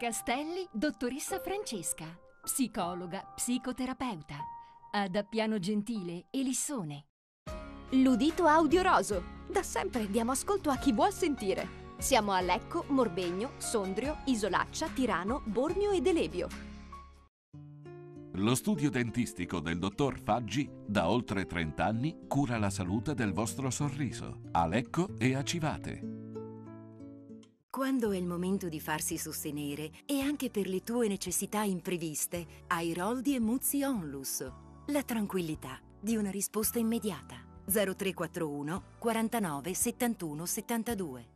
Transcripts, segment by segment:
Castelli, dottoressa Francesca, psicologa, psicoterapeuta. Ad Appiano Gentile, Elissone. L'udito audio roso. Da sempre diamo ascolto a chi vuol sentire. Siamo a Lecco, Morbegno, Sondrio, Isolaccia, Tirano, Bormio e Delevio. Lo studio dentistico del dottor Faggi da oltre 30 anni cura la salute del vostro sorriso a Lecco e a Civate. Quando è il momento di farsi sostenere e anche per le tue necessità impreviste, hai Roldi e Muzzi Onlus. La tranquillità di una risposta immediata. 0341 49 71 72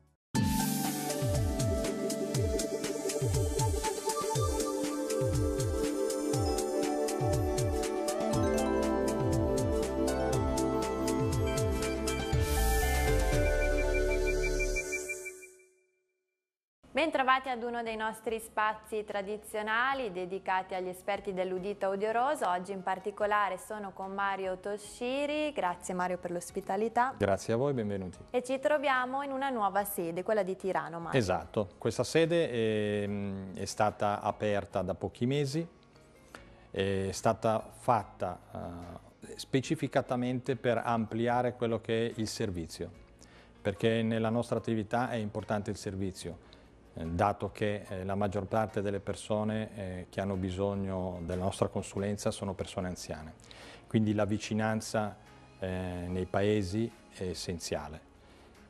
Bentrovati ad uno dei nostri spazi tradizionali dedicati agli esperti dell'udito audioroso. Oggi in particolare sono con Mario Toshiri. Grazie Mario per l'ospitalità. Grazie a voi, benvenuti. E ci troviamo in una nuova sede, quella di Tirano Mario. Esatto, questa sede è, ehm, è stata aperta da pochi mesi, è stata fatta uh, specificatamente per ampliare quello che è il servizio perché nella nostra attività è importante il servizio eh, dato che eh, la maggior parte delle persone eh, che hanno bisogno della nostra consulenza sono persone anziane. Quindi la vicinanza nei paesi è essenziale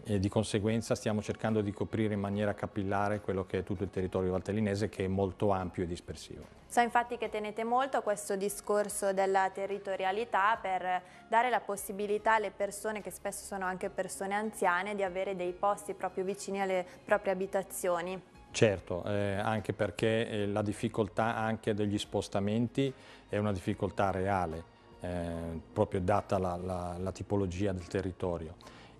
e di conseguenza stiamo cercando di coprire in maniera capillare quello che è tutto il territorio valtellinese che è molto ampio e dispersivo. So infatti che tenete molto a questo discorso della territorialità per dare la possibilità alle persone che spesso sono anche persone anziane di avere dei posti proprio vicini alle proprie abitazioni. Certo, eh, anche perché eh, la difficoltà anche degli spostamenti è una difficoltà reale, eh, proprio data la, la, la tipologia del territorio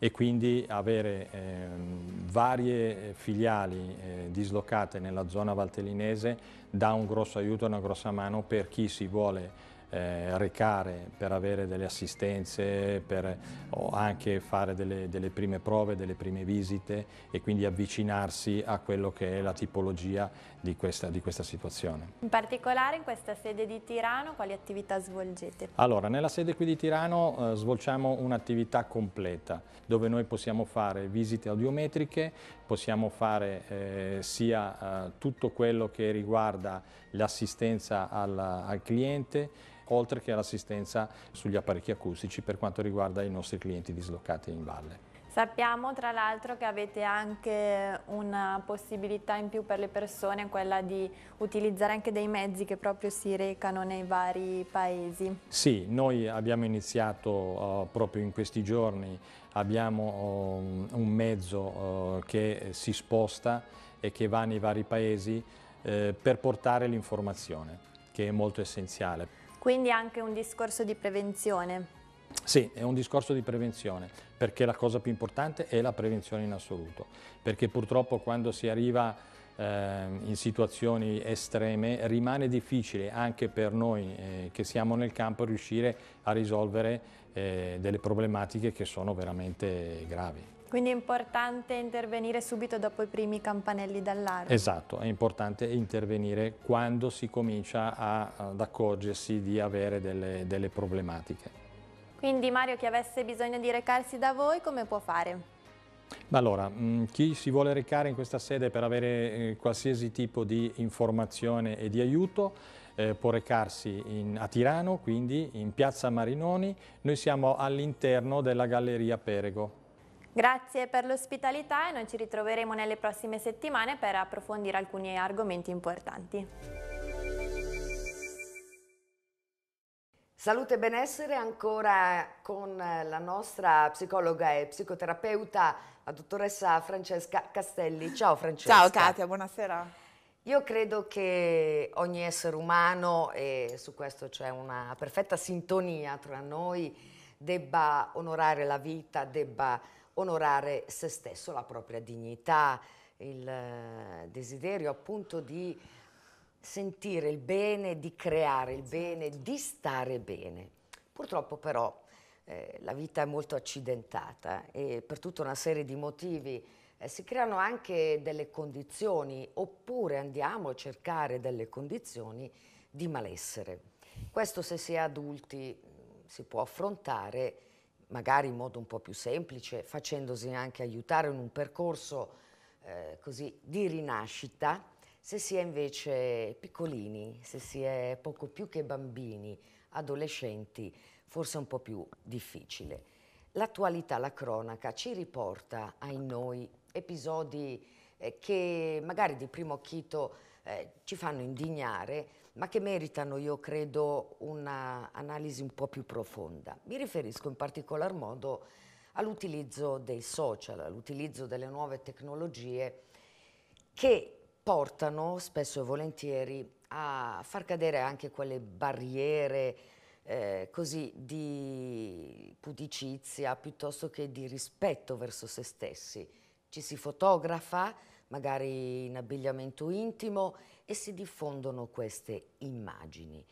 e quindi avere ehm, eh, varie filiali eh, dislocate nella zona valtellinese dà un grosso aiuto, una grossa mano per chi si vuole eh, recare per avere delle assistenze, per o anche fare delle, delle, prime prove, delle prime visite e quindi avvicinarsi a quello che è la tipologia di questa, di questa situazione. In particolare in questa sede di Tirano quali attività svolgete? Allora, nella sede qui di Tirano eh, svolgiamo un'attività completa dove noi possiamo fare visite audiometriche, possiamo fare eh, sia eh, tutto quello che riguarda l'assistenza al, al cliente, oltre che all'assistenza sugli apparecchi acustici per quanto riguarda i nostri clienti dislocati in valle. Sappiamo tra l'altro che avete anche una possibilità in più per le persone, quella di utilizzare anche dei mezzi che proprio si recano nei vari paesi. Sì, noi abbiamo iniziato uh, proprio in questi giorni, abbiamo um, un mezzo uh, che si sposta e che va nei vari paesi uh, per portare l'informazione, che è molto essenziale. Quindi anche un discorso di prevenzione. Sì, è un discorso di prevenzione, perché la cosa più importante è la prevenzione in assoluto, perché purtroppo quando si arriva eh, in situazioni estreme rimane difficile anche per noi eh, che siamo nel campo riuscire a risolvere eh, delle problematiche che sono veramente gravi. Quindi è importante intervenire subito dopo i primi campanelli d'allarme. Esatto, è importante intervenire quando si comincia a, ad accorgersi di avere delle, delle problematiche. Quindi Mario, chi avesse bisogno di recarsi da voi, come può fare? Allora, mm, chi si vuole recare in questa sede per avere eh, qualsiasi tipo di informazione e di aiuto eh, può recarsi in, a Tirano, quindi in piazza Marinoni. Noi siamo all'interno della Galleria Perego. Grazie per l'ospitalità e noi ci ritroveremo nelle prossime settimane per approfondire alcuni argomenti importanti. Salute e benessere ancora con la nostra psicologa e psicoterapeuta, la dottoressa Francesca Castelli. Ciao Francesca. Ciao Katia, buonasera. Io credo che ogni essere umano, e su questo c'è una perfetta sintonia tra noi, debba onorare la vita, debba onorare se stesso, la propria dignità, il eh, desiderio appunto di sentire il bene, di creare il esatto. bene, di stare bene. Purtroppo però eh, la vita è molto accidentata e per tutta una serie di motivi eh, si creano anche delle condizioni oppure andiamo a cercare delle condizioni di malessere. Questo se si è adulti mm, si può affrontare magari in modo un po' più semplice, facendosi anche aiutare in un percorso eh, così di rinascita, se si è invece piccolini, se si è poco più che bambini, adolescenti, forse è un po' più difficile. L'attualità, la cronaca ci riporta ai noi episodi eh, che magari di primo acchito eh, ci fanno indignare, ma che meritano, io credo, un'analisi un po' più profonda. Mi riferisco in particolar modo all'utilizzo dei social, all'utilizzo delle nuove tecnologie che portano spesso e volentieri a far cadere anche quelle barriere eh, così di pudicizia piuttosto che di rispetto verso se stessi. Ci si fotografa magari in abbigliamento intimo e si diffondono queste immagini.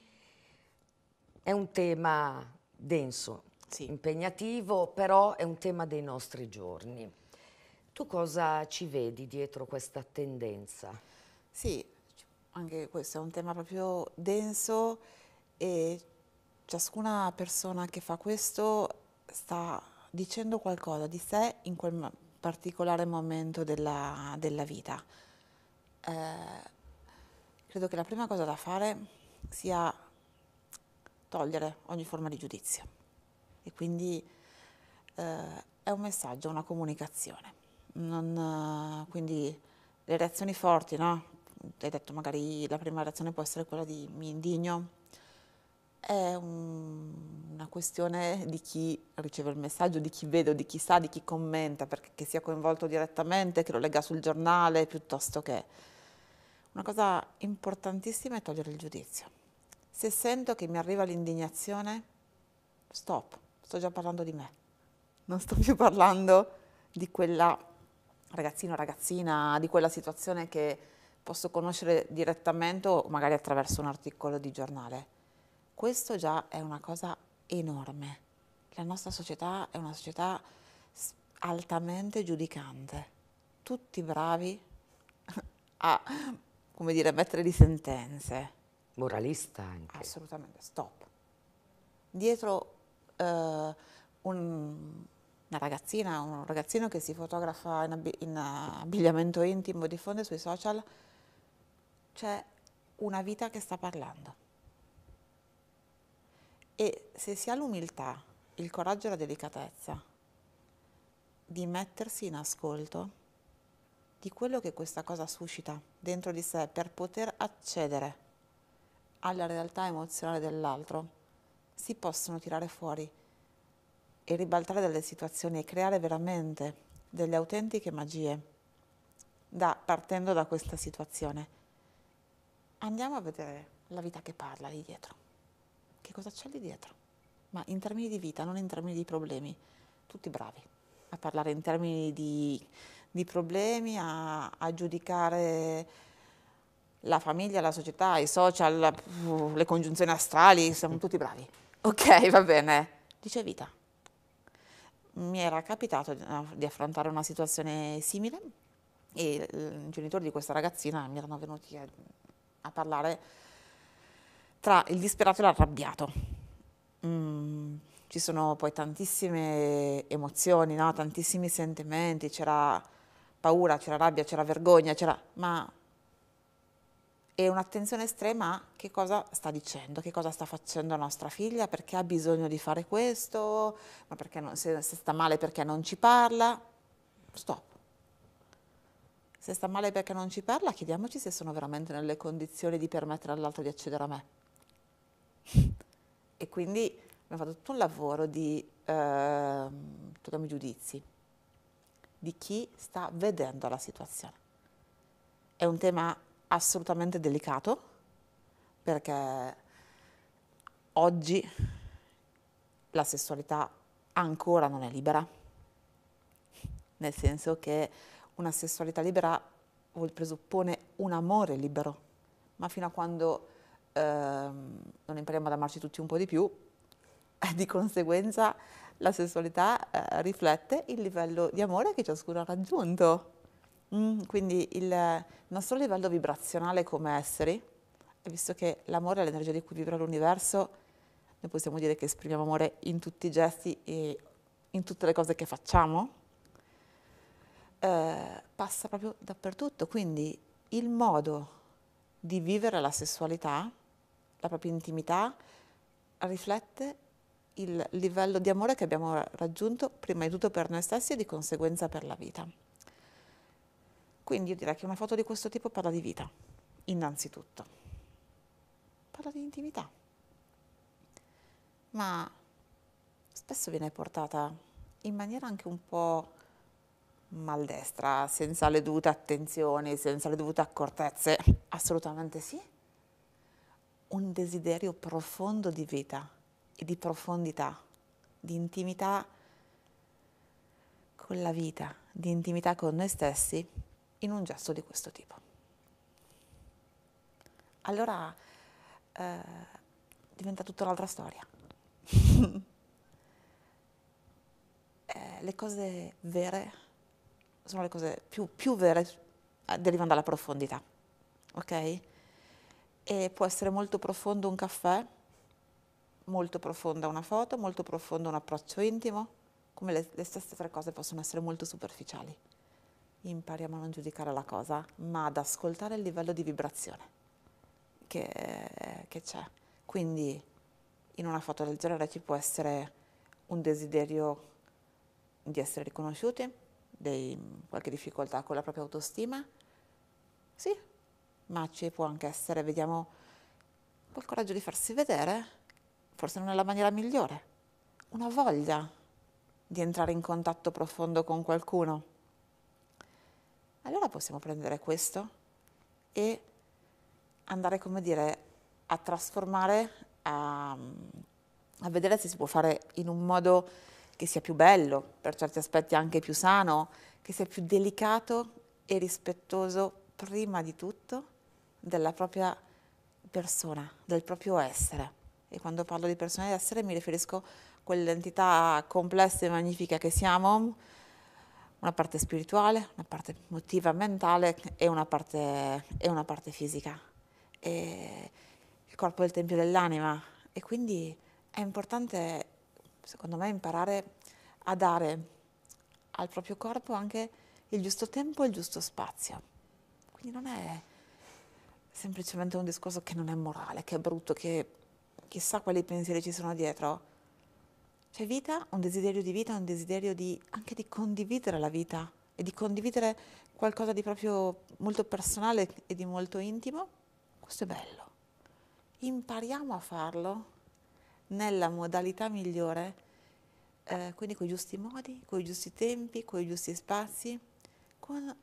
È un tema denso, sì. impegnativo, però è un tema dei nostri giorni. Tu cosa ci vedi dietro questa tendenza? Sì, anche questo è un tema proprio denso e ciascuna persona che fa questo sta dicendo qualcosa di sé in quel particolare momento della, della vita. Eh, credo che la prima cosa da fare sia togliere ogni forma di giudizio e quindi eh, è un messaggio, una comunicazione. Non, eh, quindi le reazioni forti, no? Hai detto magari la prima reazione può essere quella di mi indigno, è un, una questione di chi riceve il messaggio, di chi vede, di chi sa, di chi commenta, perché che sia coinvolto direttamente, che lo legga sul giornale, piuttosto che una cosa importantissima è togliere il giudizio. Se sento che mi arriva l'indignazione, stop, sto già parlando di me. Non sto più parlando di quella ragazzino o ragazzina, di quella situazione che posso conoscere direttamente o magari attraverso un articolo di giornale. Questo già è una cosa enorme. La nostra società è una società altamente giudicante. Tutti bravi a come dire, mettere di sentenze. Moralista anche. Assolutamente, stop. Dietro eh, un, una ragazzina, un ragazzino che si fotografa in, ab in abbigliamento intimo, diffonde sui social, c'è una vita che sta parlando. E se si ha l'umiltà, il coraggio e la delicatezza di mettersi in ascolto, di quello che questa cosa suscita dentro di sé per poter accedere alla realtà emozionale dell'altro, si possono tirare fuori e ribaltare delle situazioni e creare veramente delle autentiche magie da, partendo da questa situazione. Andiamo a vedere la vita che parla lì dietro. Che cosa c'è lì dietro? Ma in termini di vita, non in termini di problemi. Tutti bravi a parlare in termini di di problemi a, a giudicare la famiglia, la società, i social, uh, le congiunzioni astrali, siamo tutti bravi. Ok, va bene. Dice vita. Mi era capitato di uh, affrontare una situazione simile e i genitori di questa ragazzina mi erano venuti a, a parlare tra il disperato e l'arrabbiato. Mm, ci sono poi tantissime emozioni, no? tantissimi sentimenti, c'era paura, c'era rabbia, c'era vergogna, c'è ma è un'attenzione estrema a che cosa sta dicendo, che cosa sta facendo nostra figlia, perché ha bisogno di fare questo, ma perché non, se, se sta male perché non ci parla, stop. Se sta male perché non ci parla, chiediamoci se sono veramente nelle condizioni di permettere all'altro di accedere a me. e quindi abbiamo fatto tutto un lavoro di eh, togliamo i giudizi, di chi sta vedendo la situazione. È un tema assolutamente delicato perché oggi la sessualità ancora non è libera, nel senso che una sessualità libera presuppone un amore libero, ma fino a quando eh, non impariamo ad amarci tutti un po' di più, di conseguenza la sessualità eh, riflette il livello di amore che ciascuno ha raggiunto. Mm, quindi il nostro livello vibrazionale come esseri, visto che l'amore è l'energia di cui vibra l'universo, noi possiamo dire che esprimiamo amore in tutti i gesti e in tutte le cose che facciamo, eh, passa proprio dappertutto. Quindi il modo di vivere la sessualità, la propria intimità, riflette il livello di amore che abbiamo raggiunto prima di tutto per noi stessi e di conseguenza per la vita. Quindi io direi che una foto di questo tipo parla di vita, innanzitutto. Parla di intimità. Ma spesso viene portata in maniera anche un po' maldestra, senza le dovute attenzioni, senza le dovute accortezze. Assolutamente sì. Un desiderio profondo di vita e di profondità, di intimità con la vita, di intimità con noi stessi in un gesto di questo tipo. Allora eh, diventa tutta un'altra storia. eh, le cose vere sono le cose più, più vere eh, derivano dalla profondità, ok? E può essere molto profondo un caffè molto profonda una foto, molto profondo un approccio intimo, come le, le stesse tre cose possono essere molto superficiali. Impariamo a non giudicare la cosa, ma ad ascoltare il livello di vibrazione che, che c'è. Quindi in una foto del genere ci può essere un desiderio di essere riconosciuti, dei, qualche difficoltà con la propria autostima, sì, ma ci può anche essere, vediamo, quel coraggio di farsi vedere forse non è la maniera migliore, una voglia di entrare in contatto profondo con qualcuno. Allora possiamo prendere questo e andare, come dire, a trasformare, a, a vedere se si può fare in un modo che sia più bello, per certi aspetti anche più sano, che sia più delicato e rispettoso prima di tutto della propria persona, del proprio essere e quando parlo di persone di essere mi riferisco a quell'entità complessa e magnifica che siamo, una parte spirituale, una parte emotiva, mentale e una parte, e una parte fisica. E il corpo è il tempio dell'anima e quindi è importante, secondo me, imparare a dare al proprio corpo anche il giusto tempo e il giusto spazio. Quindi non è semplicemente un discorso che non è morale, che è brutto, che chissà quali pensieri ci sono dietro. C'è vita, un desiderio di vita, un desiderio di, anche di condividere la vita e di condividere qualcosa di proprio molto personale e di molto intimo. Questo è bello. Impariamo a farlo nella modalità migliore, eh, quindi con i giusti modi, con i giusti tempi, con i giusti spazi, con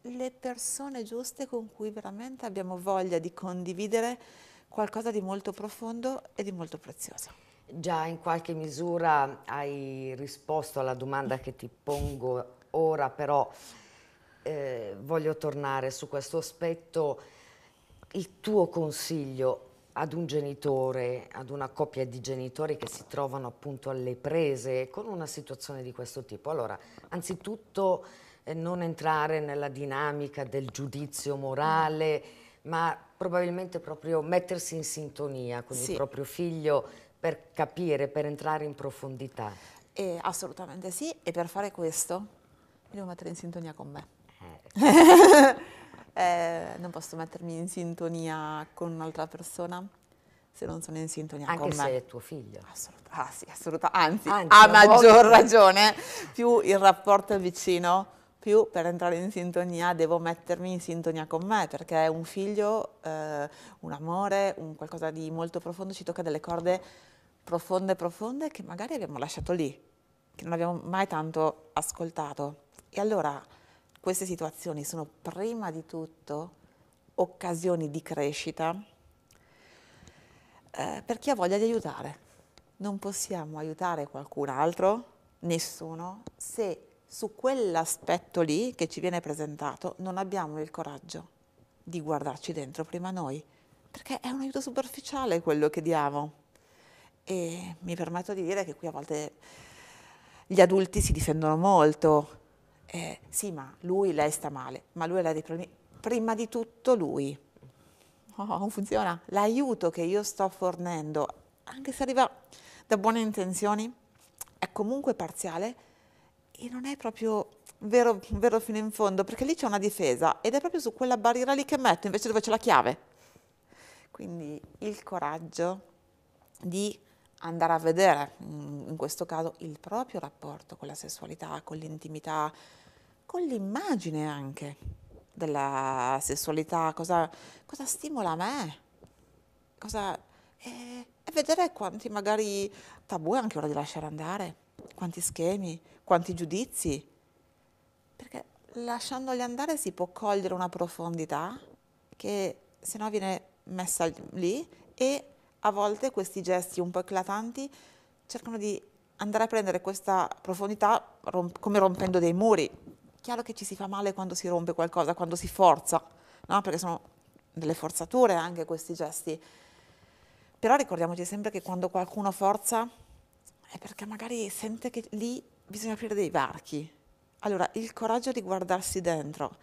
le persone giuste con cui veramente abbiamo voglia di condividere qualcosa di molto profondo e di molto prezioso. Già in qualche misura hai risposto alla domanda che ti pongo ora, però eh, voglio tornare su questo aspetto. Il tuo consiglio ad un genitore, ad una coppia di genitori che si trovano appunto alle prese con una situazione di questo tipo. Allora, anzitutto eh, non entrare nella dinamica del giudizio morale ma probabilmente proprio mettersi in sintonia con sì. il proprio figlio per capire, per entrare in profondità. Eh, assolutamente sì, e per fare questo mi devo mettere in sintonia con me. Eh. eh, non posso mettermi in sintonia con un'altra persona se non sono in sintonia Anche con me. Anche se è tuo figlio. Ah assolutamente, ah, sì, assoluta. anzi, anzi, a maggior ragione, più il rapporto è vicino, più per entrare in sintonia devo mettermi in sintonia con me, perché un figlio, eh, un amore, un qualcosa di molto profondo ci tocca delle corde profonde, profonde che magari abbiamo lasciato lì, che non abbiamo mai tanto ascoltato. E allora queste situazioni sono prima di tutto occasioni di crescita eh, per chi ha voglia di aiutare. Non possiamo aiutare qualcun altro, nessuno, se su quell'aspetto lì che ci viene presentato non abbiamo il coraggio di guardarci dentro prima noi, perché è un aiuto superficiale quello che diamo. E mi permetto di dire che qui a volte gli adulti si difendono molto. Eh, sì, ma lui, lei sta male, ma lui ha dei problemi. Prima di tutto lui. Oh, non funziona. L'aiuto che io sto fornendo, anche se arriva da buone intenzioni, è comunque parziale e non è proprio vero, vero fino in fondo, perché lì c'è una difesa ed è proprio su quella barriera lì che metto invece dove c'è la chiave. Quindi il coraggio di andare a vedere, in questo caso, il proprio rapporto con la sessualità, con l'intimità, con l'immagine anche della sessualità, cosa, cosa stimola me, cosa, eh, e vedere quanti magari tabù è anche ora di lasciare andare, quanti schemi, quanti giudizi, perché lasciandoli andare si può cogliere una profondità che se no viene messa lì e a volte questi gesti un po' eclatanti cercano di andare a prendere questa profondità romp- come rompendo dei muri. Chiaro che ci si fa male quando si rompe qualcosa, quando si forza, no? perché sono delle forzature anche questi gesti. Però ricordiamoci sempre che quando qualcuno forza è perché magari sente che lì bisogna aprire dei varchi. Allora, il coraggio di guardarsi dentro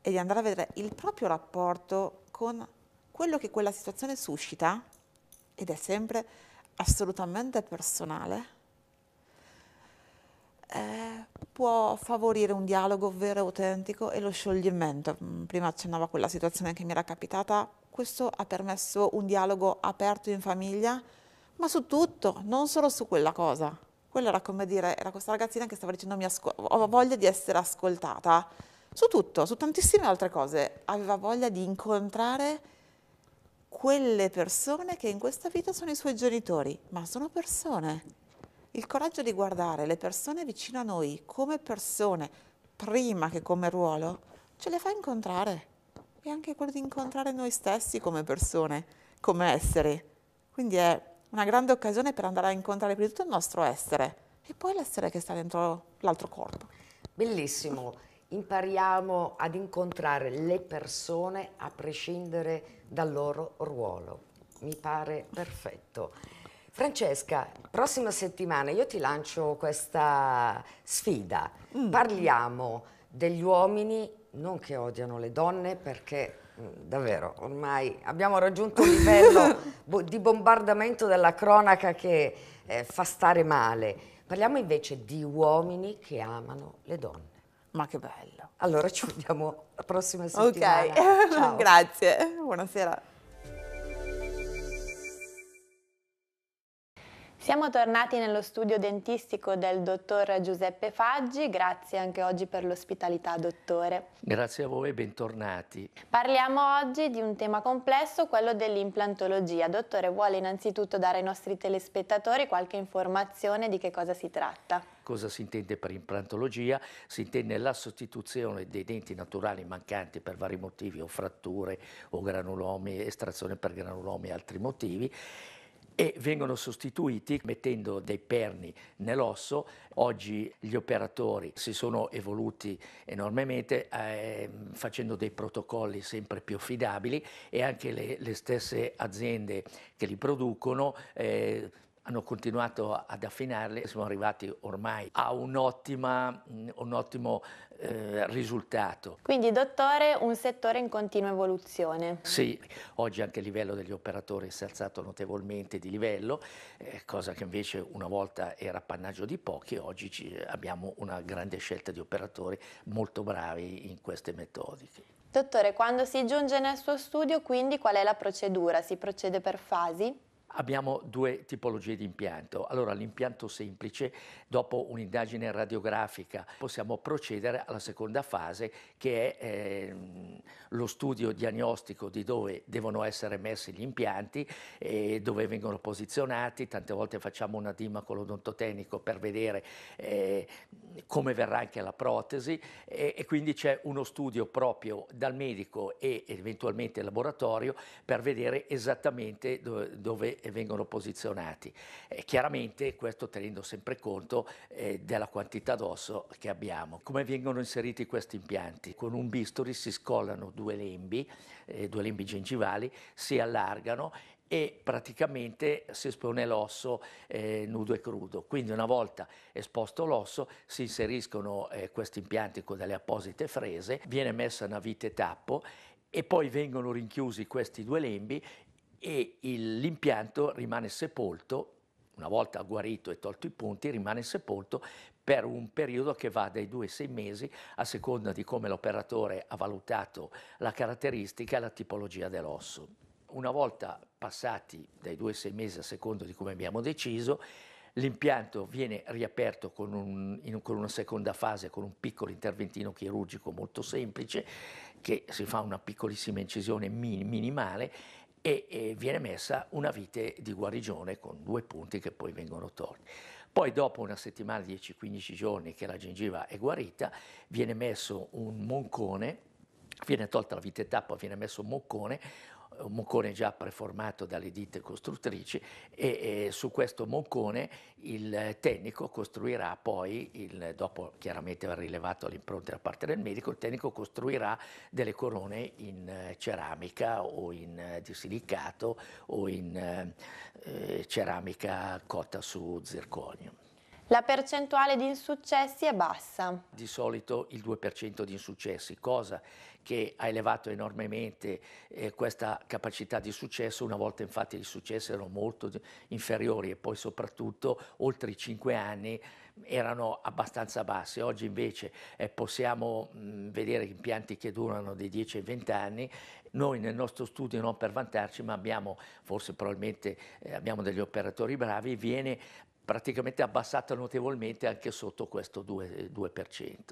e di andare a vedere il proprio rapporto con quello che quella situazione suscita, ed è sempre assolutamente personale, eh, può favorire un dialogo vero e autentico e lo scioglimento. Mm, prima accennavo a quella situazione che mi era capitata, questo ha permesso un dialogo aperto in famiglia, ma su tutto, non solo su quella cosa quello era come dire, era questa ragazzina che stava dicendo ho voglia di essere ascoltata, su tutto, su tantissime altre cose, aveva voglia di incontrare quelle persone che in questa vita sono i suoi genitori, ma sono persone. Il coraggio di guardare le persone vicino a noi come persone, prima che come ruolo, ce le fa incontrare. E anche quello di incontrare noi stessi come persone, come esseri. Quindi è una grande occasione per andare a incontrare prima di tutto il nostro essere e poi l'essere che sta dentro l'altro corpo. Bellissimo impariamo ad incontrare le persone a prescindere dal loro ruolo. Mi pare perfetto. Francesca, prossima settimana io ti lancio questa sfida. Mm. Parliamo degli uomini, non che odiano le donne perché Mm, davvero, ormai abbiamo raggiunto un livello di bombardamento della cronaca che eh, fa stare male. Parliamo invece di uomini che amano le donne. Ma che bello. Allora ci vediamo la prossima settimana. Ok, grazie. Buonasera. Siamo tornati nello studio dentistico del dottor Giuseppe Faggi, grazie anche oggi per l'ospitalità dottore. Grazie a voi, bentornati. Parliamo oggi di un tema complesso, quello dell'implantologia. Dottore, vuole innanzitutto dare ai nostri telespettatori qualche informazione di che cosa si tratta? Cosa si intende per implantologia? Si intende la sostituzione dei denti naturali mancanti per vari motivi, o fratture, o granulomi, estrazione per granulomi e altri motivi e vengono sostituiti mettendo dei perni nell'osso. Oggi gli operatori si sono evoluti enormemente eh, facendo dei protocolli sempre più affidabili e anche le, le stesse aziende che li producono eh, hanno continuato ad affinarle e sono arrivati ormai a un, un ottimo eh, risultato. Quindi dottore, un settore in continua evoluzione. Sì, oggi anche il livello degli operatori si è alzato notevolmente di livello, eh, cosa che invece una volta era appannaggio di pochi, oggi ci, abbiamo una grande scelta di operatori molto bravi in queste metodiche. Dottore, quando si giunge nel suo studio, quindi qual è la procedura? Si procede per fasi? Abbiamo due tipologie di impianto. Allora, l'impianto semplice, dopo un'indagine radiografica, possiamo procedere alla seconda fase che è eh, lo studio diagnostico di dove devono essere messi gli impianti e dove vengono posizionati. Tante volte facciamo una dima con l'odontotecnico per vedere eh, come verrà anche la protesi e, e quindi c'è uno studio proprio dal medico e eventualmente laboratorio per vedere esattamente dove, dove vengono posizionati. Eh, chiaramente questo tenendo sempre conto eh, della quantità d'osso che abbiamo. Come vengono inseriti questi impianti? Con un bisturi si scollano due lembi, eh, due lembi gengivali, si allargano e praticamente si espone l'osso eh, nudo e crudo. Quindi una volta esposto l'osso si inseriscono eh, questi impianti con delle apposite frese, viene messa una vite tappo e poi vengono rinchiusi questi due lembi e il, l'impianto rimane sepolto, una volta guarito e tolto i punti, rimane sepolto per un periodo che va dai due ai sei mesi a seconda di come l'operatore ha valutato la caratteristica e la tipologia dell'osso. Una volta passati dai due ai sei mesi a seconda di come abbiamo deciso, L'impianto viene riaperto con, un, in, con, una seconda fase, con un piccolo interventino chirurgico molto semplice, che si fa una piccolissima incisione min, minimale e, e viene messa una vite di guarigione con due punti che poi vengono tolti. Poi dopo una settimana, 10-15 giorni che la gengiva è guarita, viene messo un moncone, viene tolta la vite tappa, viene messo un moncone, un moccone già preformato dalle ditte costruttrici e, e su questo moccone il tecnico costruirà poi, il, dopo chiaramente aver rilevato l'impronta da parte del medico, il tecnico costruirà delle corone in eh, ceramica o in, eh, di silicato o in eh, eh ceramica cotta su zirconio. La percentuale di insuccessi è bassa. Di solito il 2% di insuccessi, cosa che ha elevato enormemente eh, questa capacità di successo. Una volta infatti i successi erano molto inferiori e poi soprattutto oltre i 5 anni erano abbastanza bassi. Oggi invece eh, possiamo mh, mm, vedere impianti che durano dai 10 ai 20 anni. Noi nel nostro studio, non per vantarci, ma abbiamo forse probabilmente eh, abbiamo degli operatori bravi, viene praticamente abbassata notevolmente anche sotto questo 2%. 2%.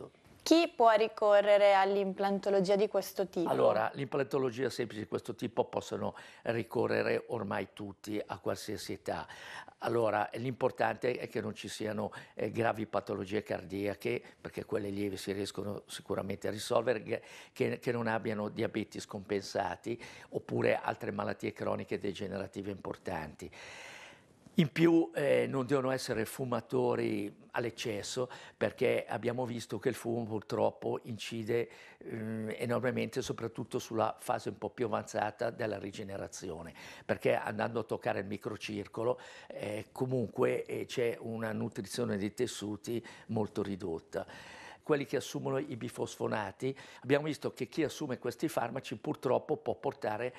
Eh, Chi può ricorrere all'implantologia di questo tipo? Allora, l'implantologia semplice di questo tipo possono ricorrere ormai tutti a qualsiasi età. Allora, l'importante è che non ci siano eh, gravi patologie cardiache, perché quelle lievi si riescono sicuramente a risolvere, che, che, non abbiano diabeti scompensati oppure altre malattie croniche degenerative importanti. In più eh, non devono essere fumatori all'eccesso perché abbiamo visto che il fumo purtroppo incide eh, enormemente soprattutto sulla fase un po' più avanzata della rigenerazione perché andando a toccare il microcircolo eh, comunque eh, c'è una nutrizione dei tessuti molto ridotta quelli che assumono i bifosfonati, abbiamo visto che chi assume questi farmaci purtroppo può portare,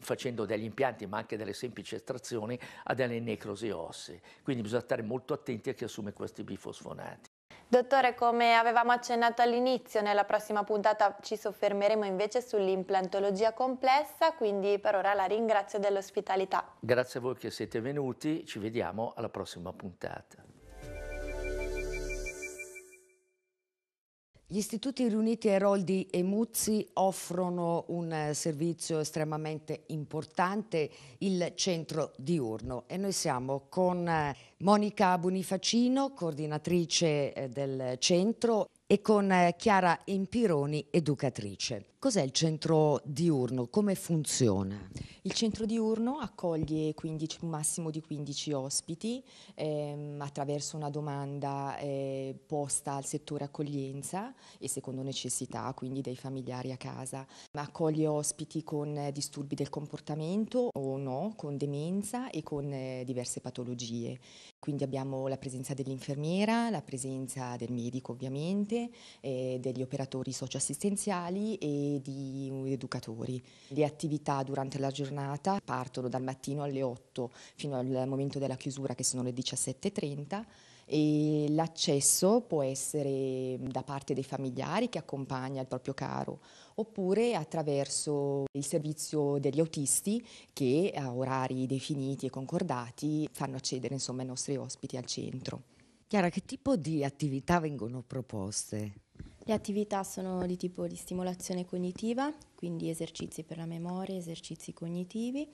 facendo degli impianti ma anche delle semplici estrazioni, a delle necrosi ossee. Quindi bisogna stare molto attenti a chi assume questi bifosfonati. Dottore, come avevamo accennato all'inizio, nella prossima puntata ci soffermeremo invece sull'implantologia complessa, quindi per ora la ringrazio dell'ospitalità. Grazie a voi che siete venuti, ci vediamo alla prossima puntata. Gli istituti riuniti Eroldi e Muzzi offrono un eh, servizio estremamente importante, il centro diurno e noi siamo con eh, Monica Bonifacino, coordinatrice eh, del centro e con Chiara Impironi, educatrice. Cos'è il centro diurno? Come funziona? Il centro diurno accoglie 15, un massimo di 15 ospiti ehm, attraverso una domanda eh, posta al settore accoglienza e secondo necessità, quindi dei familiari a casa. Accoglie ospiti con eh, disturbi del comportamento o no, con demenza e con eh, diverse patologie. Quindi abbiamo la presenza dell'infermiera, la presenza del medico ovviamente, eh, degli operatori socioassistenziali e di educatori. Le attività durante la giornata partono dal mattino alle 8 fino al momento della chiusura che sono le 17.30 e l'accesso può essere da parte dei familiari che accompagna il proprio caro oppure attraverso il servizio degli autisti che a orari definiti e concordati fanno accedere insomma, i nostri ospiti al centro. Chiara, che tipo di attività vengono proposte? Le attività sono di tipo di stimolazione cognitiva, quindi esercizi per la memoria, esercizi cognitivi,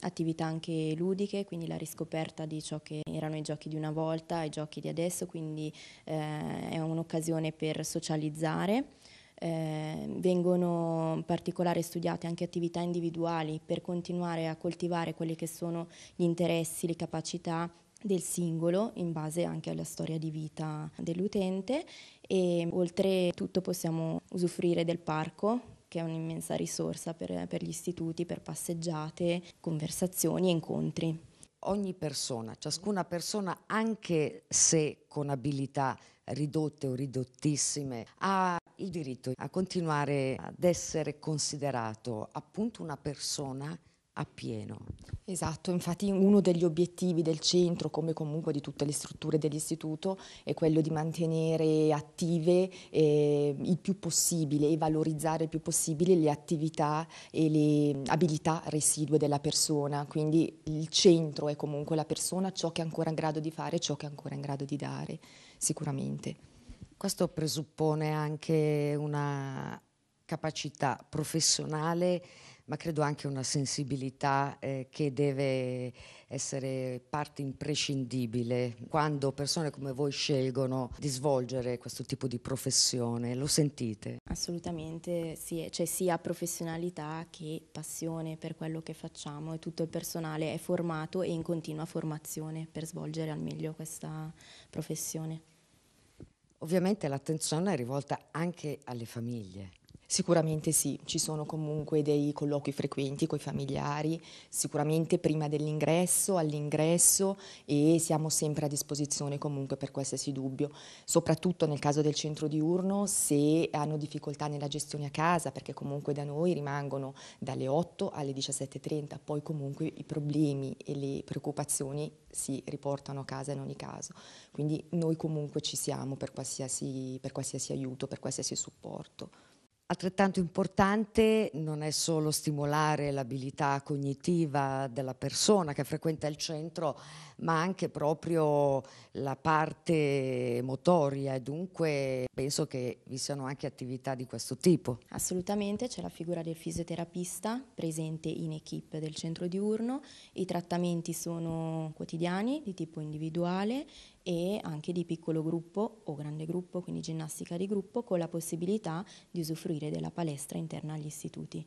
attività anche ludiche, quindi la riscoperta di ciò che erano i giochi di una volta, i giochi di adesso, quindi eh, è un'occasione per socializzare. Eh, vengono in particolare studiate anche attività individuali per continuare a coltivare quelli che sono gli interessi, le capacità del singolo in base anche alla storia di vita dell'utente e oltretutto possiamo usufruire del parco che è un'immensa risorsa per, per, gli istituti, per passeggiate, conversazioni e incontri. Ogni persona, ciascuna persona, anche se con abilità ridotte o ridottissime, ha il diritto a continuare ad essere considerato appunto una persona appieno. Esatto, infatti uno degli obiettivi del centro, come comunque di tutte le strutture dell'istituto, è quello di mantenere attive eh, il più possibile e valorizzare il più possibile le attività e le abilità residue della persona, quindi il centro è comunque la persona, ciò che è ancora in grado di fare, ciò che è ancora in grado di dare, sicuramente. Questo presuppone anche una capacità professionale ma credo anche una sensibilità eh, che deve essere parte imprescindibile quando persone come voi scelgono di svolgere questo tipo di professione. Lo sentite? Assolutamente sì, c'è sia professionalità che passione per quello che facciamo e tutto il personale è formato e in continua formazione per svolgere al meglio questa professione. Ovviamente l'attenzione è rivolta anche alle famiglie Sicuramente sì, ci sono comunque dei colloqui frequenti con i familiari, sicuramente prima dell'ingresso, all'ingresso e siamo sempre a disposizione comunque per qualsiasi dubbio, soprattutto nel caso del centro diurno se hanno difficoltà nella gestione a casa perché comunque da noi rimangono dalle 8 alle 17.30, poi comunque i problemi e le preoccupazioni si riportano a casa in ogni caso, quindi noi comunque ci siamo per qualsiasi, per qualsiasi aiuto, per qualsiasi supporto. Altrettanto importante non è solo stimolare l'abilità cognitiva della persona che frequenta il centro, ma anche proprio la parte motoria e dunque penso che vi siano anche attività di questo tipo. Assolutamente, c'è la figura del fisioterapista presente in equip del centro diurno, i trattamenti sono quotidiani di tipo individuale e anche di piccolo gruppo o grande gruppo, quindi ginnastica di gruppo, con la possibilità di usufruire della palestra interna agli istituti.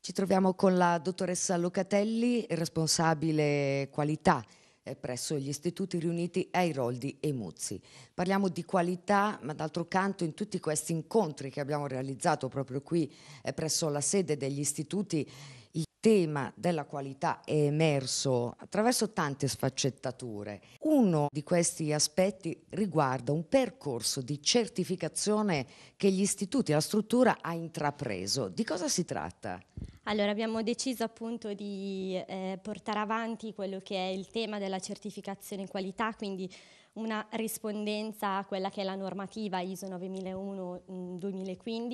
Ci troviamo con la dottoressa Locatelli, responsabile qualità eh, presso gli istituti riuniti Airoldi e Muzzi. Parliamo di qualità, ma d'altro canto in tutti questi incontri che abbiamo realizzato proprio qui eh, presso la sede degli istituti il tema della qualità è emerso attraverso tante sfaccettature. Uno di questi aspetti riguarda un percorso di certificazione che gli istituti e la struttura ha intrapreso. Di cosa si tratta? Allora abbiamo deciso appunto di eh, portare avanti quello che è il tema della certificazione qualità, quindi una rispondenza a quella che è la normativa ISO 9001-2015 mm,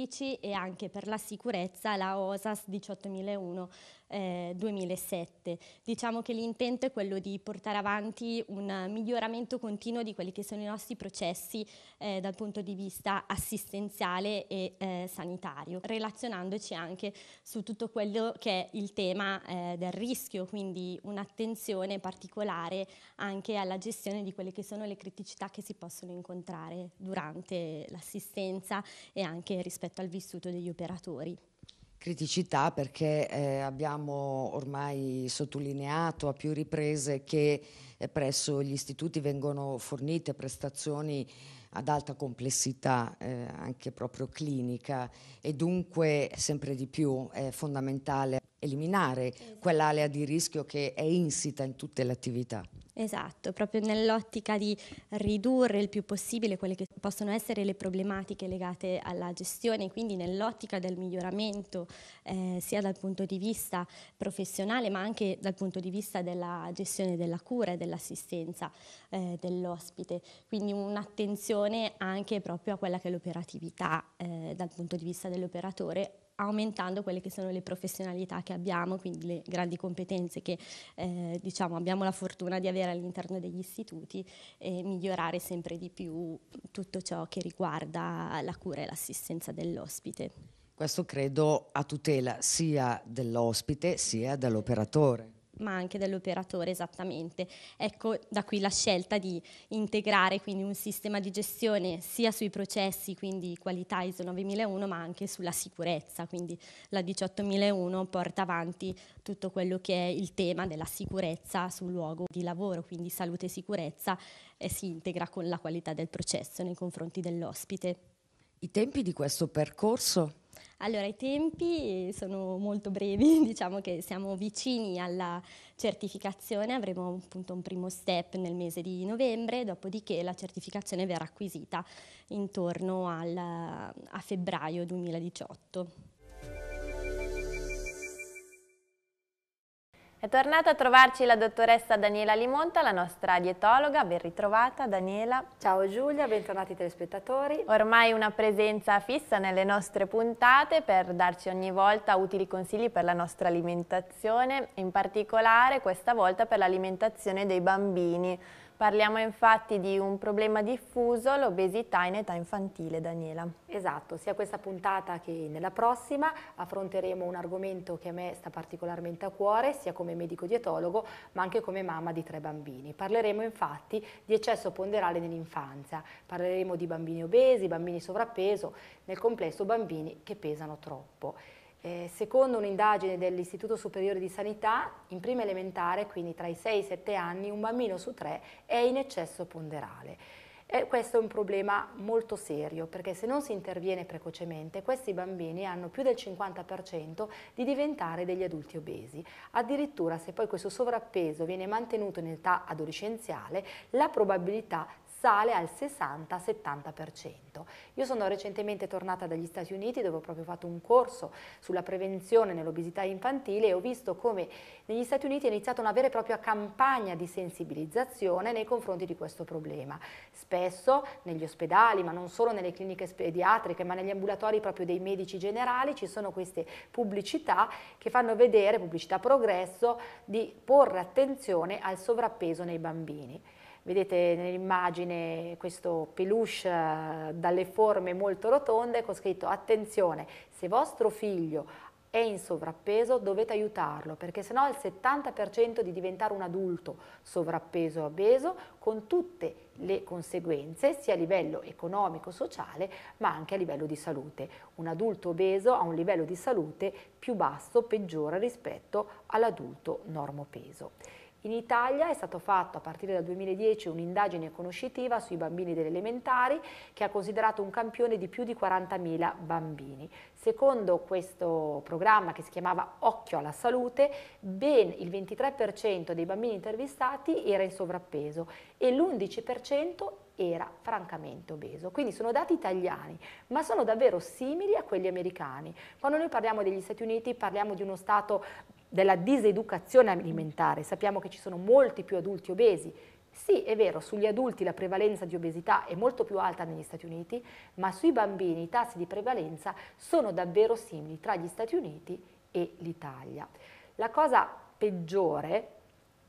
e anche per la sicurezza la OSAS 18001 eh, 2007. Diciamo che l'intento è quello di portare avanti un miglioramento continuo di quelli che sono i nostri processi eh, dal punto di vista assistenziale e eh, sanitario, relazionandoci anche su tutto quello che è il tema eh, del rischio, quindi un'attenzione particolare anche alla gestione di quelle che sono le criticità che si possono incontrare durante l'assistenza e anche rispetto al vissuto degli operatori. Criticità perché eh, abbiamo ormai sottolineato a più riprese che eh, presso gli istituti vengono fornite prestazioni ad alta complessità eh, anche proprio clinica e dunque sempre di più è fondamentale eliminare esatto. quell'area di rischio che è insita in tutte le attività. Esatto, proprio nell'ottica di ridurre il più possibile quelle che possono essere le problematiche legate alla gestione, quindi nell'ottica del miglioramento eh, sia dal punto di vista professionale ma anche dal punto di vista della gestione della cura e dell'assistenza eh, dell'ospite, quindi un'attenzione anche proprio a quella che è l'operatività eh, dal punto di vista dell'operatore aumentando quelle che sono le professionalità che abbiamo, quindi le grandi competenze che eh, diciamo, abbiamo la fortuna di avere all'interno degli istituti e migliorare sempre di più tutto ciò che riguarda la cura e l'assistenza dell'ospite. Questo credo a tutela sia dell'ospite sia dell'operatore ma anche dell'operatore esattamente. Ecco da qui la scelta di integrare quindi un sistema di gestione sia sui processi, quindi qualità ISO 9001, ma anche sulla sicurezza, quindi la 18001 porta avanti tutto quello che è il tema della sicurezza sul luogo di lavoro, quindi salute e sicurezza e si integra con la qualità del processo nei confronti dell'ospite. I tempi di questo percorso allora, i tempi sono molto brevi, diciamo che siamo vicini alla certificazione, avremo appunto un primo step nel mese di novembre, dopodiché la certificazione verrà acquisita intorno al, a febbraio 2018. È tornata a trovarci la dottoressa Daniela Limonta, la nostra dietologa, ben ritrovata Daniela. Ciao Giulia, bentornati telespettatori. Ormai una presenza fissa nelle nostre puntate per darci ogni volta utili consigli per la nostra alimentazione, in particolare questa volta per l'alimentazione dei bambini. Parliamo infatti di un problema diffuso, l'obesità in età infantile, Daniela. Esatto, sia questa puntata che nella prossima affronteremo un argomento che a me sta particolarmente a cuore, sia come medico dietologo ma anche come mamma di tre bambini. Parleremo infatti di eccesso ponderale nell'infanzia, parleremo di bambini obesi, bambini sovrappeso, nel complesso bambini che pesano troppo. Eh, secondo un'indagine dell'Istituto Superiore di Sanità, in prima elementare, quindi tra i 6 e i 7 anni, un bambino su tre è in eccesso ponderale. E eh, questo è un problema molto serio perché se non si interviene precocemente questi bambini hanno più del 50% di diventare degli adulti obesi. Addirittura se poi questo sovrappeso viene mantenuto in età adolescenziale la probabilità sale al 60-70%. Io sono recentemente tornata dagli Stati Uniti dove ho proprio fatto un corso sulla prevenzione nell'obesità infantile e ho visto come negli Stati Uniti è iniziata una vera e propria campagna di sensibilizzazione nei confronti di questo problema. Spesso negli ospedali, ma non solo nelle cliniche pediatriche, ma negli ambulatori proprio dei medici generali ci sono queste pubblicità che fanno vedere, pubblicità progresso, di porre attenzione al sovrappeso nei bambini. Vedete nell'immagine questo peluche eh, dalle forme molto rotonde con scritto attenzione, se vostro figlio è in sovrappeso dovete aiutarlo perché sennò il 70% di diventare un adulto sovrappeso o obeso con tutte le conseguenze sia a livello economico, sociale ma anche a livello di salute. Un adulto obeso ha un livello di salute più basso, peggiore rispetto all'adulto normopeso. In Italia è stata fatta a partire dal 2010 un'indagine conoscitiva sui bambini delle elementari che ha considerato un campione di più di 40.000 bambini. Secondo questo programma che si chiamava Occhio alla salute, ben il 23% dei bambini intervistati era in sovrappeso e l'11% era francamente obeso. Quindi sono dati italiani, ma sono davvero simili a quelli americani. Quando noi parliamo degli Stati Uniti parliamo di uno Stato della diseducazione alimentare. Sappiamo che ci sono molti più adulti obesi. Sì, è vero, sugli adulti la prevalenza di obesità è molto più alta negli Stati Uniti, ma sui bambini i tassi di prevalenza sono davvero simili tra gli Stati Uniti e l'Italia. La cosa peggiore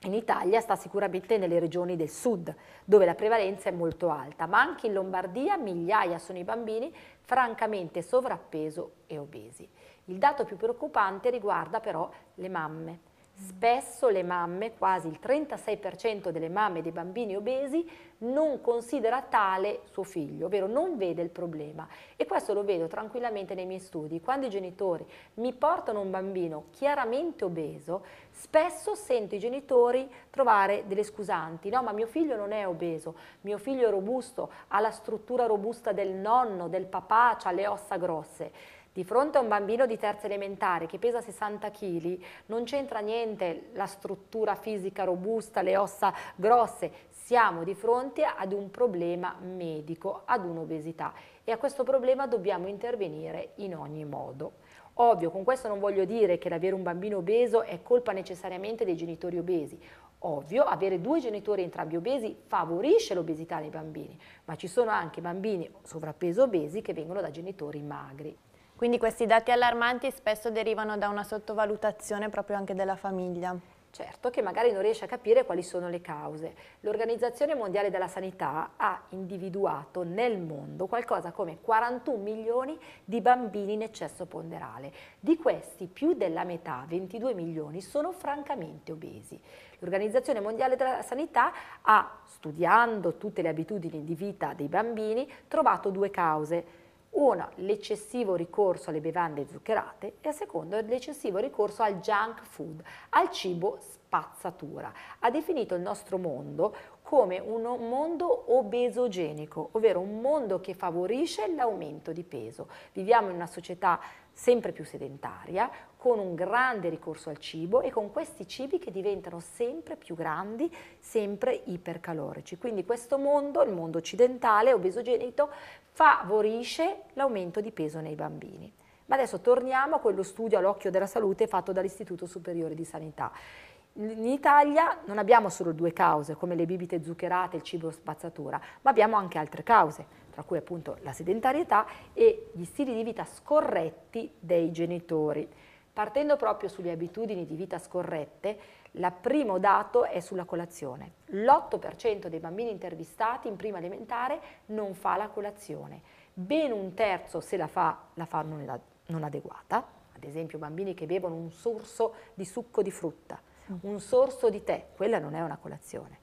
in Italia sta sicuramente nelle regioni del sud, dove la prevalenza è molto alta, ma anche in Lombardia migliaia sono i bambini francamente sovrappeso e obesi. Il dato più preoccupante riguarda però le mamme. Spesso le mamme, quasi il 36% delle mamme dei bambini obesi, non considera tale suo figlio, ovvero non vede il problema. E questo lo vedo tranquillamente nei miei studi. Quando i genitori mi portano un bambino chiaramente obeso, spesso sento i genitori trovare delle scusanti. No, ma mio figlio non è obeso, mio figlio è robusto, ha la struttura robusta del nonno, del papà, ha le ossa grosse. Di fronte a un bambino di terza elementare che pesa 60 kg non c'entra niente la struttura fisica robusta, le ossa grosse, siamo di fronte ad un problema medico, ad un'obesità e a questo problema dobbiamo intervenire in ogni modo. Ovvio, con questo non voglio dire che l'avere un bambino obeso è colpa necessariamente dei genitori obesi. Ovvio, avere due genitori entrambi obesi favorisce l'obesità nei bambini, ma ci sono anche bambini sovrappeso obesi che vengono da genitori magri. Quindi questi dati allarmanti spesso derivano da una sottovalutazione proprio anche della famiglia. Certo che magari non riesce a capire quali sono le cause. L'Organizzazione Mondiale della Sanità ha individuato nel mondo qualcosa come 41 milioni di bambini in eccesso ponderale. Di questi più della metà, 22 milioni, sono francamente obesi. L'Organizzazione Mondiale della Sanità ha, studiando tutte le abitudini di vita dei bambini, trovato due cause uno, l'eccessivo ricorso alle bevande zuccherate e a secondo, l'eccessivo ricorso al junk food, al cibo spazzatura. Ha definito il nostro mondo come un mondo obesogenico, ovvero un mondo che favorisce l'aumento di peso. Viviamo in una società sempre più sedentaria, con un grande ricorso al cibo e con questi cibi che diventano sempre più grandi, sempre ipercalorici. Quindi questo mondo, il mondo occidentale obesogenito, favorisce l'aumento di peso nei bambini. Ma adesso torniamo a quello studio all'occhio della salute fatto dall'Istituto Superiore di Sanità. In Italia non abbiamo solo due cause, come le bibite zuccherate, e il cibo spazzatura, ma abbiamo anche altre cause, tra cui appunto la sedentarietà e gli stili di vita scorretti dei genitori. Partendo proprio sulle abitudini di vita scorrette, il primo dato è sulla colazione. L'8% dei bambini intervistati in prima elementare non fa la colazione. Ben un terzo se la fa, la fa non, non adeguata. Ad esempio bambini che bevono un sorso di succo di frutta, un sorso di tè, quella non è una colazione.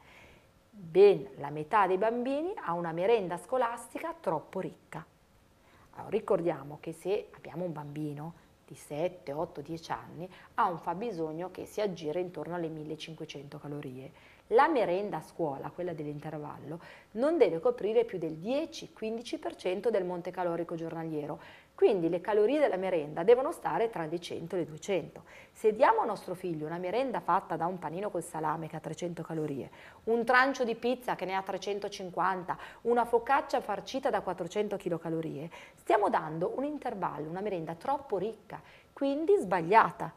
Ben la metà dei bambini ha una merenda scolastica troppo ricca. Allora, ricordiamo che se abbiamo un bambino di 7, 8, 10 anni ha un fabbisogno che si aggira intorno alle 1500 calorie. La merenda a scuola, quella dell'intervallo, non deve coprire più del 10-15% del monte calorico giornaliero, quindi le calorie della merenda devono stare tra le 100 e le 200. Se diamo a nostro figlio una merenda fatta da un panino col salame che ha 300 calorie, un trancio di pizza che ne ha 350, una focaccia farcita da 400 kcal, stiamo dando un intervallo, una merenda troppo ricca, quindi sbagliata,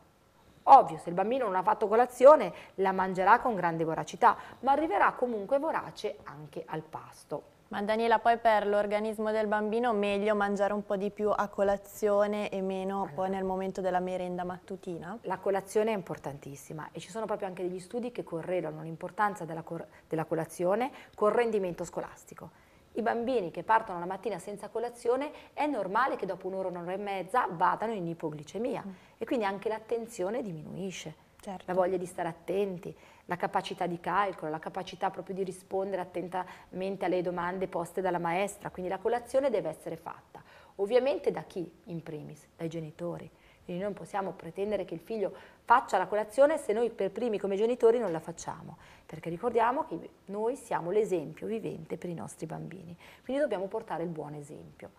Ovvio, se il bambino non ha fatto colazione la mangerà con grande voracità, ma arriverà comunque vorace anche al pasto. Ma Daniela, poi per l'organismo del bambino meglio mangiare un po' di più a colazione e meno allora. poi nel momento della merenda mattutina? La colazione è importantissima e ci sono proprio anche degli studi che correlano l'importanza della, della colazione col rendimento scolastico. I bambini che partono la mattina senza colazione è normale che dopo un'ora, un'ora e mezza vadano in ipoglicemia mm. e quindi anche l'attenzione diminuisce. Certo. la voglia di stare attenti, la capacità di calcolo, la capacità proprio di rispondere attentamente alle domande poste dalla maestra, quindi la colazione deve essere fatta. Ovviamente da chi in primis? Dai genitori. Quindi noi non possiamo pretendere che il figlio faccia la colazione se noi per primi come genitori non la facciamo, perché ricordiamo che noi siamo l'esempio vivente per i nostri bambini, quindi dobbiamo portare il buon esempio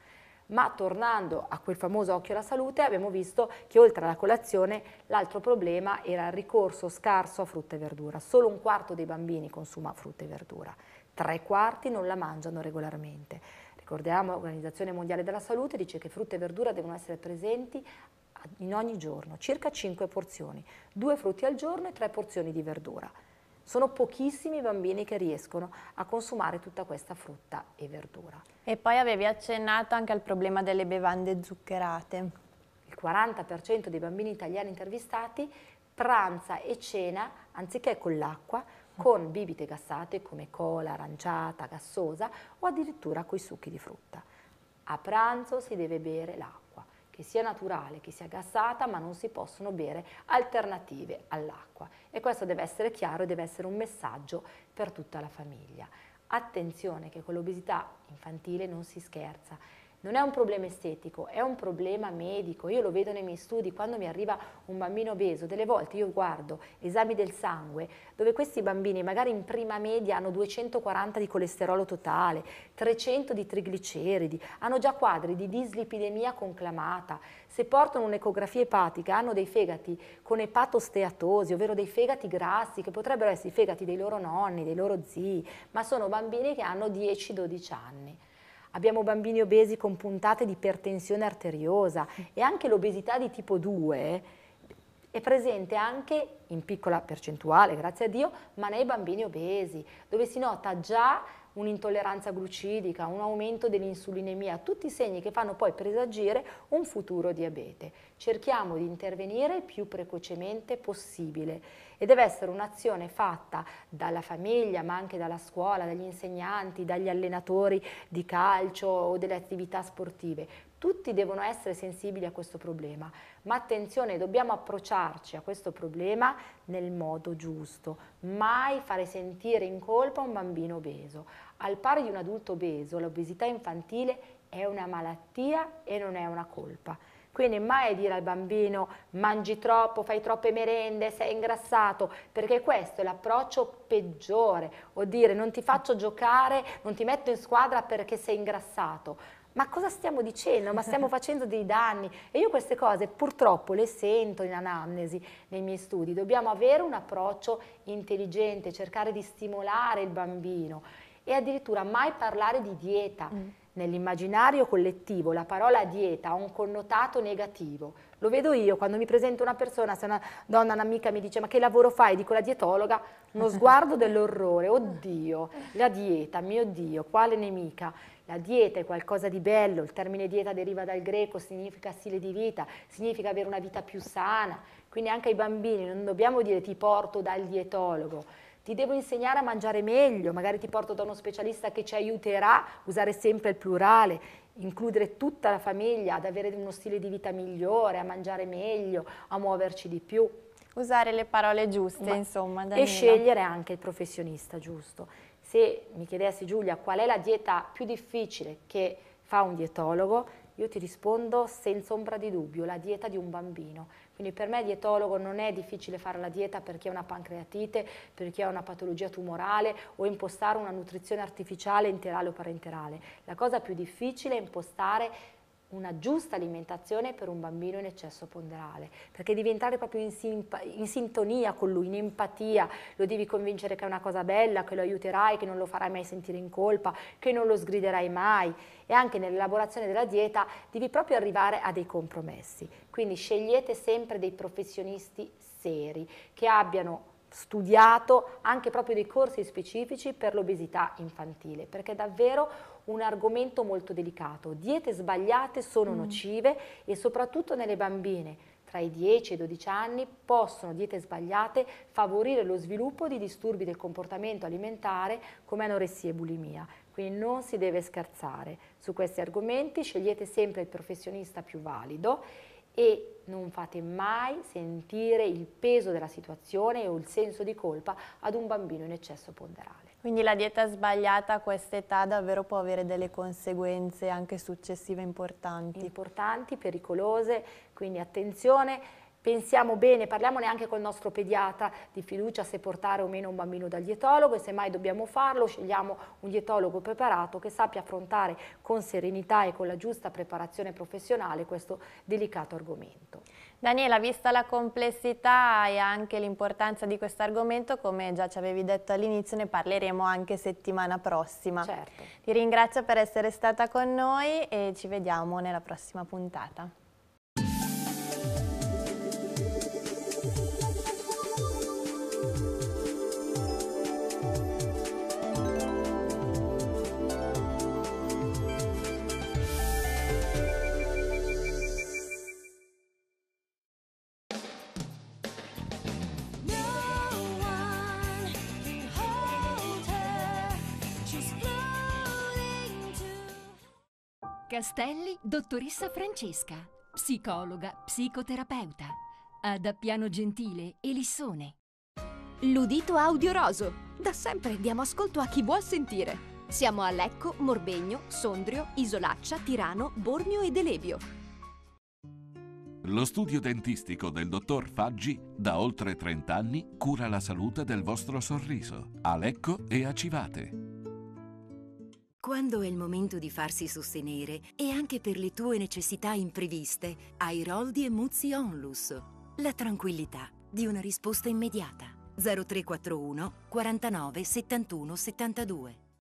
ma tornando a quel famoso occhio alla salute abbiamo visto che oltre alla colazione l'altro problema era il ricorso scarso a frutta e verdura, solo un quarto dei bambini consuma frutta e verdura, tre quarti non la mangiano regolarmente. Ricordiamo, l'Organizzazione Mondiale della Salute dice che frutta e verdura devono essere presenti in ogni giorno, circa 5 porzioni, due frutti al giorno e tre porzioni di verdura. Sono pochissimi i bambini che riescono a consumare tutta questa frutta e verdura. E poi avevi accennato anche al problema delle bevande zuccherate. Il 40% dei bambini italiani intervistati pranza e cena, anziché con l'acqua, con bibite gassate come cola, aranciata, gassosa o addirittura con i succhi di frutta. A pranzo si deve bere l'acqua che sia naturale, che sia gassata, ma non si possono bere alternative all'acqua. E questo deve essere chiaro e deve essere un messaggio per tutta la famiglia. Attenzione che con l'obesità infantile non si scherza non è un problema estetico, è un problema medico. Io lo vedo nei miei studi, quando mi arriva un bambino obeso, delle volte io guardo esami del sangue, dove questi bambini magari in prima media hanno 240 di colesterolo totale, 300 di trigliceridi, hanno già quadri di dislipidemia conclamata, se portano un'ecografia epatica hanno dei fegati con epatosteatosi, ovvero dei fegati grassi, che potrebbero essere i fegati dei loro nonni, dei loro zii, ma sono bambini che hanno 10-12 anni abbiamo bambini obesi con puntate di ipertensione arteriosa mm. e anche l'obesità di tipo 2 è presente anche in piccola percentuale, grazie a Dio, ma nei bambini obesi, dove si nota già un'intolleranza glucidica, un aumento dell'insulinemia, tutti i segni che fanno poi presagire un futuro diabete. Cerchiamo di intervenire il più precocemente possibile e deve essere un'azione fatta dalla famiglia, ma anche dalla scuola, dagli insegnanti, dagli allenatori di calcio o delle attività sportive tutti devono essere sensibili a questo problema, ma attenzione, dobbiamo approcciarci a questo problema nel modo giusto, mai fare sentire in colpa un bambino obeso. Al pari di un adulto obeso, l'obesità infantile è una malattia e non è una colpa. Quindi mai dire al bambino mangi troppo, fai troppe merende, sei ingrassato, perché questo è l'approccio peggiore, o dire non ti faccio giocare, non ti metto in squadra perché sei ingrassato ma cosa stiamo dicendo? Ma stiamo facendo dei danni? E io queste cose purtroppo le sento in anamnesi, nei miei studi. Dobbiamo avere un approccio intelligente, cercare di stimolare il bambino e addirittura mai parlare di dieta. Mm. Nell'immaginario collettivo la parola dieta ha un connotato negativo, lo vedo io, quando mi presento una persona, se una donna, un'amica mi dice ma che lavoro fai? Dico la dietologa, uno sguardo dell'orrore, oddio, la dieta, mio Dio, quale nemica. La dieta è qualcosa di bello, il termine dieta deriva dal greco, significa stile di vita, significa avere una vita più sana. Quindi anche ai bambini non dobbiamo dire ti porto dal dietologo, ti devo insegnare a mangiare meglio, magari ti porto da uno specialista che ci aiuterà, usare sempre il plurale, includere tutta la famiglia, ad avere uno stile di vita migliore, a mangiare meglio, a muoverci di più. Usare le parole giuste, Ma, insomma. Danilo. E scegliere anche il professionista giusto. Se mi chiedessi Giulia qual è la dieta più difficile che fa un dietologo, io ti rispondo senza ombra di dubbio, la dieta di un bambino. Quindi per me dietologo non è difficile fare la dieta per chi ha una pancreatite, per chi ha una patologia tumorale o impostare una nutrizione artificiale interale o parenterale. La cosa più difficile è impostare una giusta alimentazione per un bambino in eccesso ponderale, perché diventare proprio in, simpa- in, sintonia con lui, in empatia, lo devi convincere che è una cosa bella, che lo aiuterai, che non lo farai mai sentire in colpa, che non lo sgriderai mai e anche nell'elaborazione della dieta devi proprio arrivare a dei compromessi. Quindi scegliete sempre dei professionisti seri che abbiano studiato anche proprio dei corsi specifici per l'obesità infantile, perché davvero un argomento molto delicato. Diete sbagliate sono mm. nocive e soprattutto nelle bambine tra i 10 e i 12 anni possono, diete sbagliate, favorire lo sviluppo di disturbi del comportamento alimentare come anoressia e bulimia. Quindi non si deve scherzare su questi argomenti, scegliete sempre il professionista più valido e non fate mai sentire il peso della situazione o il senso di colpa ad un bambino in eccesso ponderale. Quindi la dieta sbagliata a questa età davvero può avere delle conseguenze anche successive importanti. Importanti, pericolose, quindi attenzione, pensiamo bene, parliamone anche col nostro pediatra di fiducia se portare o meno un bambino dal dietologo e se mai dobbiamo farlo scegliamo un dietologo preparato che sappia affrontare con serenità e con la giusta preparazione professionale questo delicato argomento. Daniela, vista la complessità e anche l'importanza di questo argomento, come già ci avevi detto all'inizio, ne parleremo anche settimana prossima. Certo. Ti ringrazio per essere stata con noi e ci vediamo nella prossima puntata. Castelli, dottoressa Francesca, psicologa, psicoterapeuta. Ad Appiano Gentile Elissone. L'udito audio roso. Da sempre diamo ascolto a chi vuol sentire. Siamo a Lecco, Morbegno, Sondrio, Isolaccia, Tirano, Bormio e Delevio. Lo studio dentistico del dottor Faggi da oltre 30 anni cura la salute del vostro sorriso a Lecco e a Civate. Quando è il momento di farsi sostenere e anche per le tue necessità impreviste, hai Roldi e Muzzi Onlus. La tranquillità di una risposta immediata. 0341 49 71 72